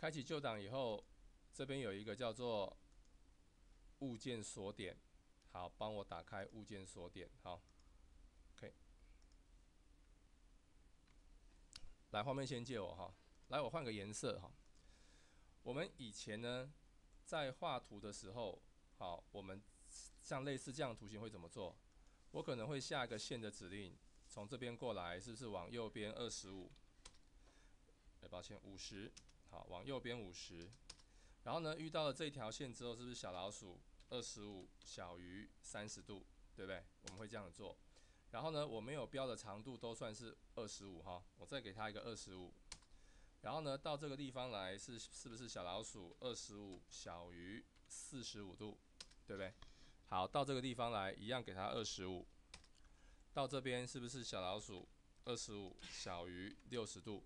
开启旧档以后，这边有一个叫做物件锁点，好，帮我打开物件锁点，好，OK。来，画面先借我哈。来，我换个颜色哈。我们以前呢，在画图的时候，好，我们像类似这样图形会怎么做？我可能会下一个线的指令，从这边过来，是不是往右边二十五？哎，抱歉，五十。好，往右边五十，然后呢，遇到了这条线之后，是不是小老鼠二十五小于三十度，对不对？我们会这样做。然后呢，我没有标的长度都算是二十五哈，我再给它一个二十五。然后呢，到这个地方来是是不是小老鼠二十五小于四十五度，对不对？好，到这个地方来一样给它二十五。到这边是不是小老鼠二十五小于六十度？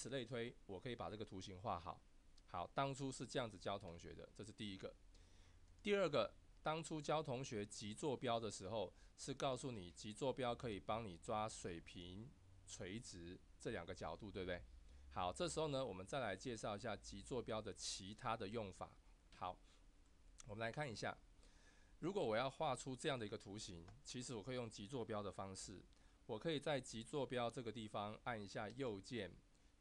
以此类推，我可以把这个图形画好。好，当初是这样子教同学的，这是第一个。第二个，当初教同学极坐标的时候，是告诉你极坐标可以帮你抓水平、垂直这两个角度，对不对？好，这时候呢，我们再来介绍一下极坐标的其他的用法。好，我们来看一下，如果我要画出这样的一个图形，其实我可以用极坐标的方式，我可以在极坐标这个地方按一下右键。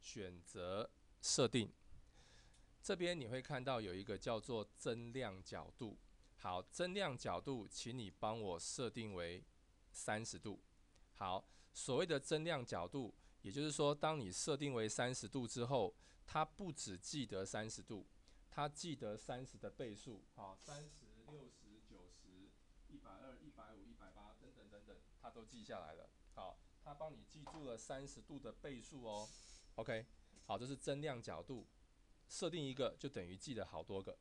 选择设定，这边你会看到有一个叫做增量角度。好，增量角度，请你帮我设定为三十度。好，所谓的增量角度，也就是说，当你设定为三十度之后，它不只记得三十度，它记得三十的倍数。好，三十、六十、九十、一百二、一百五、一百八，等等等等，它都记下来了。好，它帮你记住了三十度的倍数哦。OK，好，这是增量角度，设定一个就等于记得好多个。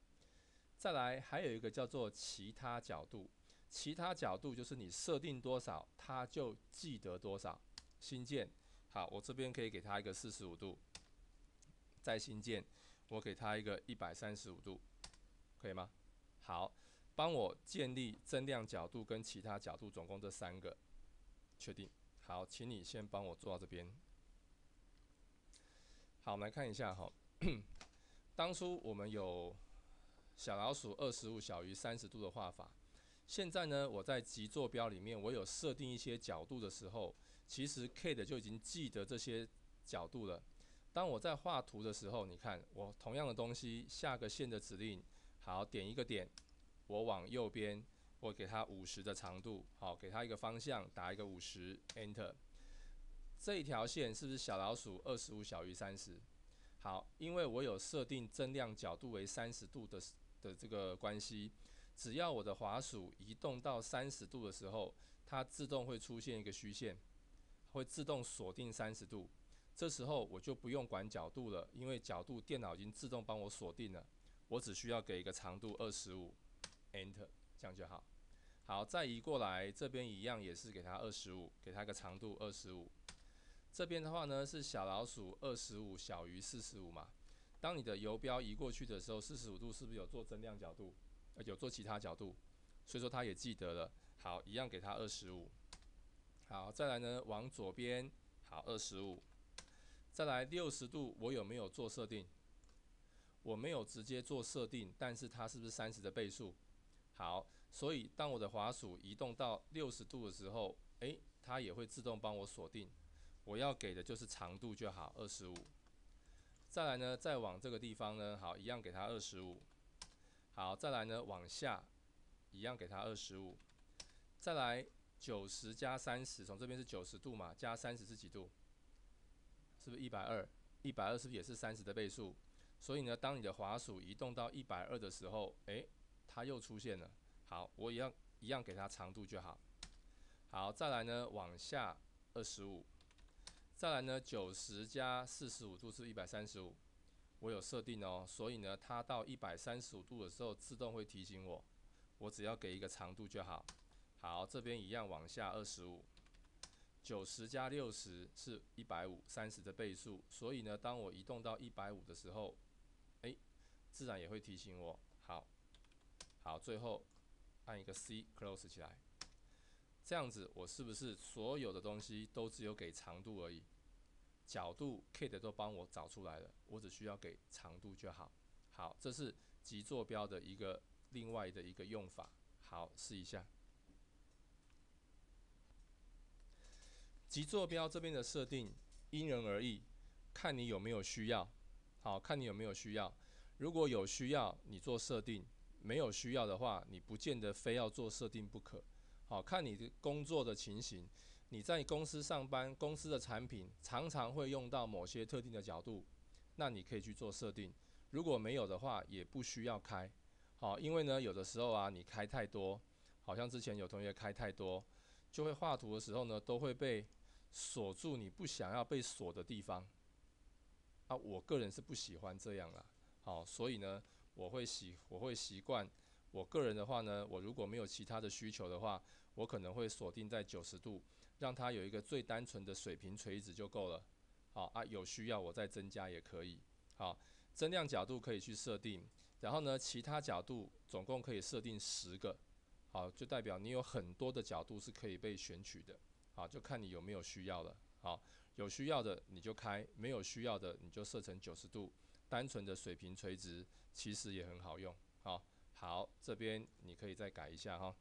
再来，还有一个叫做其他角度，其他角度就是你设定多少，它就记得多少。新建，好，我这边可以给它一个四十五度。再新建，我给它一个一百三十五度，可以吗？好，帮我建立增量角度跟其他角度，总共这三个，确定。好，请你先帮我做到这边。好，我们来看一下哈。当初我们有小老鼠二十五小于三十度的画法，现在呢，我在极坐标里面，我有设定一些角度的时候，其实 K a 就已经记得这些角度了。当我在画图的时候，你看我同样的东西，下个线的指令，好，点一个点，我往右边，我给它五十的长度，好，给它一个方向，打一个五十，Enter。这一条线是不是小老鼠二十五小于三十？好，因为我有设定增量角度为三十度的的这个关系，只要我的滑鼠移动到三十度的时候，它自动会出现一个虚线，会自动锁定三十度。这时候我就不用管角度了，因为角度电脑已经自动帮我锁定了，我只需要给一个长度二十五，enter 这样就好。好，再移过来这边一样也是给它二十五，给它个长度二十五。这边的话呢是小老鼠二十五小于四十五嘛。当你的游标移过去的时候，四十五度是不是有做增量角度？有做其他角度，所以说他也记得了。好，一样给他二十五。好，再来呢，往左边，好二十五。再来六十度，我有没有做设定？我没有直接做设定，但是它是不是三十的倍数？好，所以当我的滑鼠移动到六十度的时候，诶，它也会自动帮我锁定。我要给的就是长度就好，二十五。再来呢，再往这个地方呢，好，一样给它二十五。好，再来呢，往下，一样给它二十五。再来九十加三十，从这边是九十度嘛，加三十是几度？是不是一百二？一百二是不是也是三十的倍数？所以呢，当你的滑鼠移动到一百二的时候，诶，它又出现了。好，我一样一样给它长度就好。好，再来呢，往下二十五。再来呢，九十加四十五度是一百三十五，我有设定哦，所以呢，它到一百三十五度的时候，自动会提醒我，我只要给一个长度就好。好，这边一样往下二十五，九十加六十是一百五，三十的倍数，所以呢，当我移动到一百五的时候，哎，自然也会提醒我。好好，最后按一个 C close 起来。这样子，我是不是所有的东西都只有给长度而已？角度 k 的都帮我找出来了，我只需要给长度就好。好，这是极坐标的一个另外的一个用法。好，试一下。极坐标这边的设定因人而异，看你有没有需要。好看你有没有需要？如果有需要，你做设定；没有需要的话，你不见得非要做设定不可。好看你的工作的情形，你在公司上班，公司的产品常常会用到某些特定的角度，那你可以去做设定。如果没有的话，也不需要开。好，因为呢，有的时候啊，你开太多，好像之前有同学开太多，就会画图的时候呢，都会被锁住你不想要被锁的地方。啊，我个人是不喜欢这样啦。好，所以呢，我会习我会习惯。我个人的话呢，我如果没有其他的需求的话，我可能会锁定在九十度，让它有一个最单纯的水平垂直就够了。好啊，有需要我再增加也可以。好，增量角度可以去设定，然后呢，其他角度总共可以设定十个。好，就代表你有很多的角度是可以被选取的。好，就看你有没有需要了。好，有需要的你就开，没有需要的你就设成九十度，单纯的水平垂直其实也很好用。好。好，这边你可以再改一下哈。